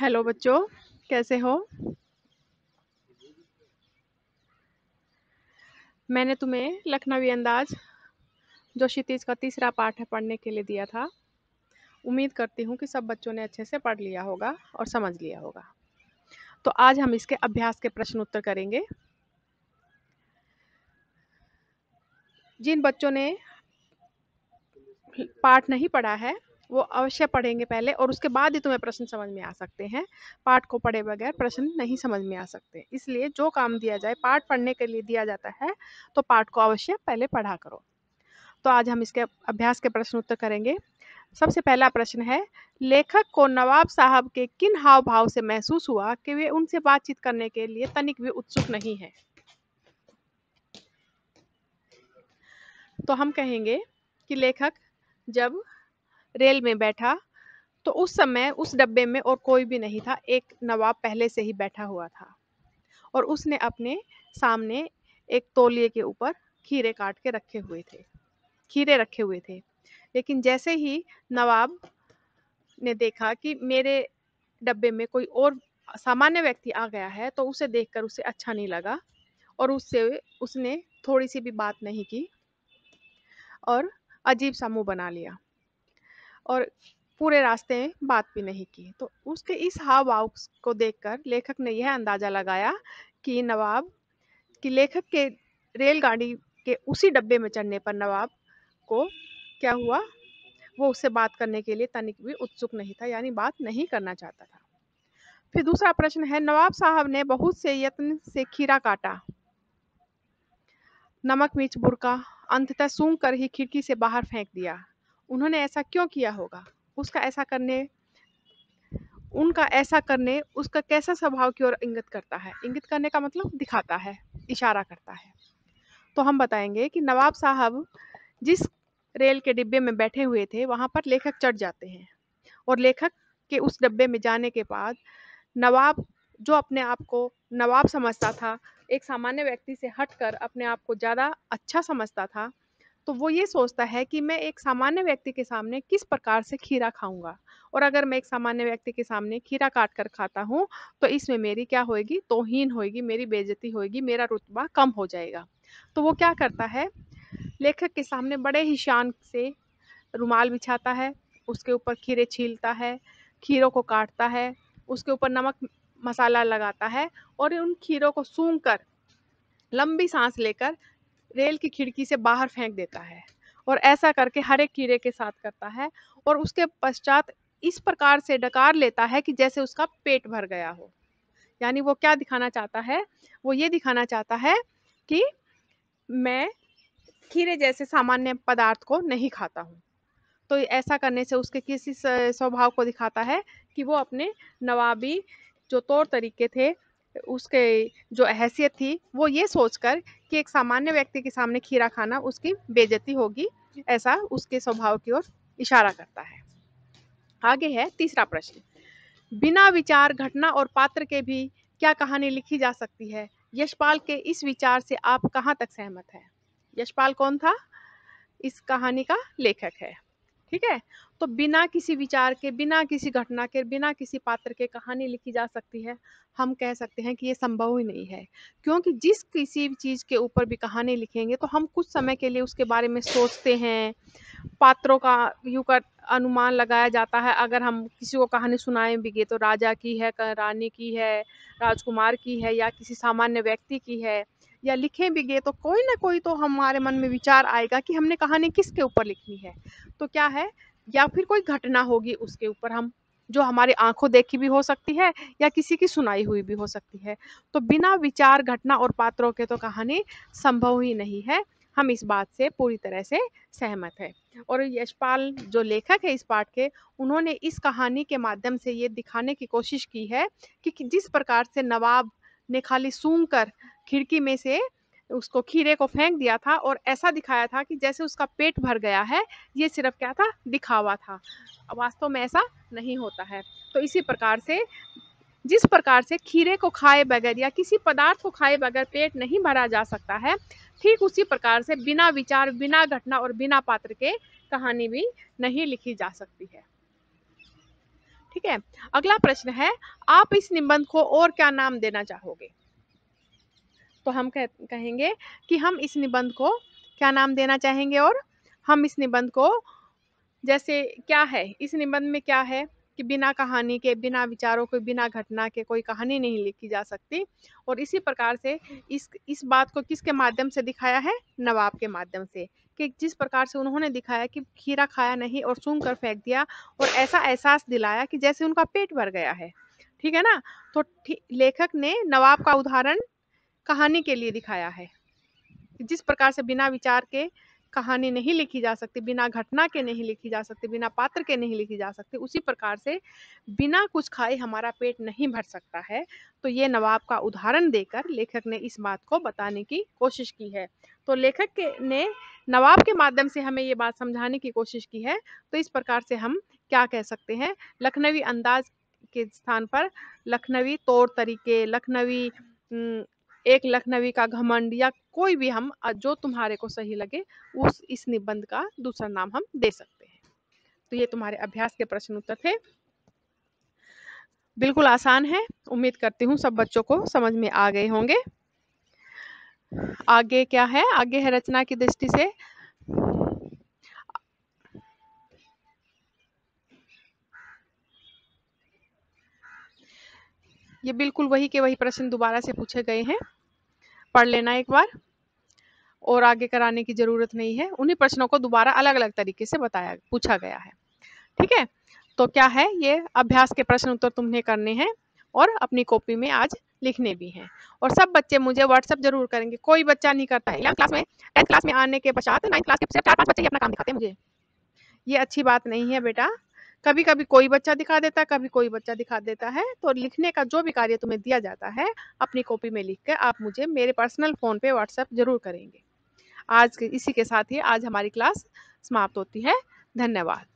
hello बच्चों कैसे हो मैंने तुम्हें लखनवी अंदाज जो क्षितिज का तीसरा पाठ है पढ़ने के लिए दिया था उम्मीद करती हूँ कि सब बच्चों ने अच्छे से पढ़ लिया होगा और समझ लिया होगा तो आज हम इसके अभ्यास के प्रश्न उत्तर करेंगे जिन बच्चों ने पाठ नहीं पढ़ा है वो अवश्य पढ़ेंगे पहले और उसके बाद ही तुम्हें प्रश्न समझ में आ सकते हैं पाठ को पढ़े बगैर प्रश्न नहीं समझ में आ सकते इसलिए जो काम दिया जाए पाठ पढ़ने के लिए दिया जाता है तो पाठ को अवश्य पहले पढ़ा करो तो आज हम इसके अभ्यास के प्रश्न उत्तर करेंगे सबसे पहला प्रश्न है लेखक को नवाब साहब के किन हाव भाव से महसूस हुआ कि वे उनसे बातचीत करने के लिए तनिक भी उत्सुक नहीं है तो हम कहेंगे कि लेखक जब रेल में बैठा तो उस समय उस डब्बे में और कोई भी नहीं था एक नवाब पहले से ही बैठा हुआ था और उसने अपने सामने एक तोलिए के ऊपर खीरे काट के रखे हुए थे खीरे रखे हुए थे लेकिन जैसे ही नवाब ने देखा कि मेरे डब्बे में कोई और सामान्य व्यक्ति आ गया है तो उसे देखकर उसे अच्छा नहीं लगा और उससे उसने थोड़ी सी भी बात नहीं की और अजीब सा मुंह बना लिया और पूरे रास्ते में बात भी नहीं की तो उसके इस हाव भाव को देखकर लेखक ने यह अंदाजा लगाया कि नवाब कि लेखक के रेलगाड़ी के उसी डब्बे में चढ़ने पर नवाब को क्या हुआ वो उससे बात करने के लिए तनिक भी उत्सुक नहीं था यानी बात नहीं करना चाहता था फिर दूसरा प्रश्न है नवाब साहब ने बहुत से यत्न से खीरा काटा नमक मिर्च बुरका अंततः सूंघ कर ही खिड़की से बाहर फेंक दिया उन्होंने ऐसा क्यों किया होगा उसका ऐसा करने उनका ऐसा करने उसका कैसा स्वभाव की ओर इंगित करता है इंगित करने का मतलब दिखाता है इशारा करता है तो हम बताएंगे कि नवाब साहब जिस रेल के डिब्बे में बैठे हुए थे वहाँ पर लेखक चढ़ जाते हैं और लेखक के उस डिब्बे में जाने के बाद नवाब जो अपने आप को नवाब समझता था एक सामान्य व्यक्ति से हटकर अपने आप को ज़्यादा अच्छा समझता था तो वो ये सोचता है कि मैं एक सामान्य व्यक्ति के सामने किस प्रकार से खीरा खाऊंगा और अगर मैं एक सामान्य व्यक्ति के सामने खीरा काट कर खाता हूँ तो इसमें मेरी क्या होएगी तोहीन होएगी मेरी बेजती होएगी मेरा रुतबा कम हो जाएगा तो वो क्या करता है लेखक के सामने बड़े ही शान से रुमाल बिछाता है उसके ऊपर खीरे छीलता है खीरों को काटता है उसके ऊपर नमक मसाला लगाता है और उन खीरों को सूंघ कर लंबी सांस लेकर रेल की खिड़की से बाहर फेंक देता है और ऐसा करके हर एक कीड़े के साथ करता है और उसके पश्चात इस प्रकार से डकार लेता है कि जैसे उसका पेट भर गया हो यानी वो क्या दिखाना चाहता है वो ये दिखाना चाहता है कि मैं खीरे जैसे सामान्य पदार्थ को नहीं खाता हूँ तो ऐसा करने से उसके किसी स्वभाव को दिखाता है कि वो अपने नवाबी जो तौर तरीके थे उसके जो हैसियत थी वो ये सोचकर कि एक सामान्य व्यक्ति के सामने खीरा खाना उसकी बेजती होगी ऐसा उसके स्वभाव की ओर इशारा करता है आगे है तीसरा प्रश्न बिना विचार घटना और पात्र के भी क्या कहानी लिखी जा सकती है यशपाल के इस विचार से आप कहाँ तक सहमत हैं यशपाल कौन था इस कहानी का लेखक है ठीक है तो बिना किसी विचार के बिना किसी घटना के बिना किसी पात्र के कहानी लिखी जा सकती है हम कह सकते हैं कि ये संभव ही नहीं है क्योंकि जिस किसी भी चीज़ के ऊपर भी कहानी लिखेंगे तो हम कुछ समय के लिए उसके बारे में सोचते हैं पात्रों का यू का अनुमान लगाया जाता है अगर हम किसी को कहानी सुनाए भी तो राजा की है रानी की है राजकुमार की है या किसी सामान्य व्यक्ति की है या लिखें भी गए तो कोई ना कोई तो हमारे मन में विचार आएगा कि हमने कहानी किसके ऊपर लिखनी है तो क्या है या फिर कोई घटना होगी उसके ऊपर हम जो हमारी आंखों देखी भी हो सकती है या किसी की सुनाई हुई भी हो सकती है तो बिना विचार घटना और पात्रों के तो कहानी संभव ही नहीं है हम इस बात से पूरी तरह से सहमत है और यशपाल जो लेखक है इस पाठ के उन्होंने इस कहानी के माध्यम से ये दिखाने की कोशिश की है कि जिस प्रकार से नवाब ने खाली सूंघ कर खिड़की में से उसको खीरे को फेंक दिया था और ऐसा दिखाया था कि जैसे उसका पेट भर गया है ये सिर्फ क्या था दिखावा था वास्तव में ऐसा नहीं होता है तो इसी प्रकार से जिस प्रकार से खीरे को खाए बगैर या किसी पदार्थ को खाए बगैर पेट नहीं भरा जा सकता है ठीक उसी प्रकार से बिना विचार बिना घटना और बिना पात्र के कहानी भी नहीं लिखी जा सकती है ठीक है अगला प्रश्न है आप इस निबंध को और क्या नाम देना चाहोगे इसको हम कह, कहेंगे कि हम इस निबंध को क्या नाम देना चाहेंगे और हम इस निबंध को जैसे क्या है इस निबंध में क्या है कि बिना कहानी के बिना विचारों के बिना घटना के कोई कहानी नहीं लिखी जा सकती और इसी प्रकार से इस इस बात को किसके माध्यम से दिखाया है नवाब के माध्यम से कि जिस प्रकार से उन्होंने दिखाया कि खीरा खाया नहीं और सूंघ कर फेंक दिया और ऐसा एहसास दिलाया कि जैसे उनका पेट भर गया है ठीक है ना तो लेखक ने नवाब का उदाहरण कहानी के लिए दिखाया है जिस प्रकार से बिना विचार के कहानी नहीं लिखी जा सकती बिना घटना के नहीं लिखी जा सकती बिना पात्र के नहीं लिखी जा सकती उसी प्रकार से बिना कुछ खाए हमारा पेट नहीं भर सकता है तो ये नवाब का उदाहरण देकर लेखक ने इस बात को बताने की कोशिश की है तो लेखक के ने नवाब के माध्यम से हमें ये बात समझाने की कोशिश की है तो इस प्रकार से हम क्या कह सकते हैं लखनवी अंदाज के स्थान पर लखनवी तौर तरीके लखनवी एक लखनवी का घमंड या कोई भी हम जो तुम्हारे को सही लगे उस इस निबंध का दूसरा नाम हम दे सकते हैं तो ये तुम्हारे अभ्यास के प्रश्न उत्तर थे बिल्कुल आसान है उम्मीद करती हूँ सब बच्चों को समझ में आ गए होंगे आगे क्या है आगे है रचना की दृष्टि से ये बिल्कुल वही के वही प्रश्न दोबारा से पूछे गए हैं पढ़ लेना एक बार और आगे कराने की जरूरत नहीं है उन्हीं प्रश्नों को दोबारा अलग अलग तरीके से बताया पूछा गया है ठीक है तो क्या है ये अभ्यास के प्रश्न उत्तर तुमने करने हैं और अपनी कॉपी में आज लिखने भी हैं और सब बच्चे मुझे व्हाट्सअप जरूर करेंगे कोई बच्चा नहीं करता है क्लास में टेंथ क्लास में आने के पश्चात नाइन्थ क्लास के चार पांच बच्चे अपना काम दिखाते हैं मुझे ये अच्छी बात नहीं है बेटा कभी कभी कोई बच्चा दिखा देता है कभी कोई बच्चा दिखा देता है तो लिखने का जो भी कार्य तुम्हें दिया जाता है अपनी कॉपी में लिख कर आप मुझे मेरे पर्सनल फ़ोन पे व्हाट्सएप जरूर करेंगे आज के इसी के साथ ही आज हमारी क्लास समाप्त होती है धन्यवाद